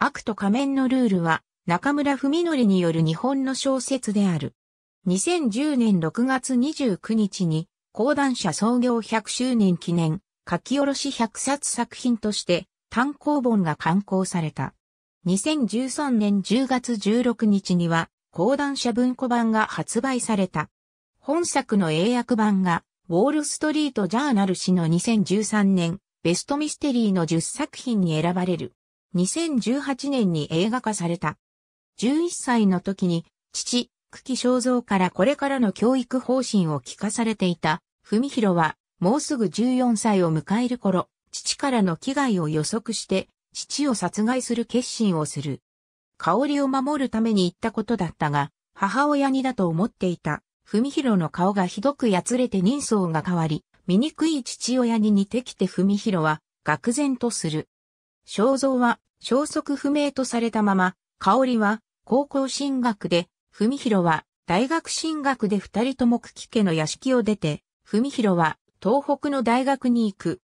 悪と仮面のルールは、中村文則による日本の小説である。2010年6月29日に、講談社創業100周年記念、書き下ろし100冊作品として、単行本が刊行された。2013年10月16日には、講談社文庫版が発売された。本作の英訳版が、ウォールストリートジャーナル誌の2013年、ベストミステリーの10作品に選ばれる。2018年に映画化された。11歳の時に、父、久喜正蔵からこれからの教育方針を聞かされていた、文弘は、もうすぐ14歳を迎える頃、父からの危害を予測して、父を殺害する決心をする。香りを守るために行ったことだったが、母親にだと思っていた。文弘の顔がひどくやつれて人相が変わり、醜い父親に似てきて文弘は、愕然とする。肖像は消息不明とされたまま、香織は高校進学で、文弘は大学進学で二人とも久喜家の屋敷を出て、文弘は東北の大学に行く。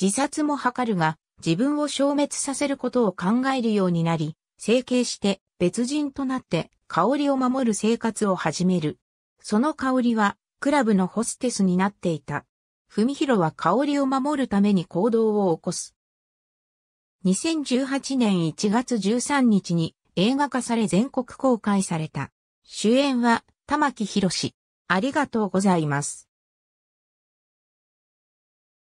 自殺も図るが、自分を消滅させることを考えるようになり、整形して別人となって香りを守る生活を始める。その香りはクラブのホステスになっていた。文弘は香りを守るために行動を起こす。2018年1月13日に映画化され全国公開された。主演は玉木宏。ありがとうございます。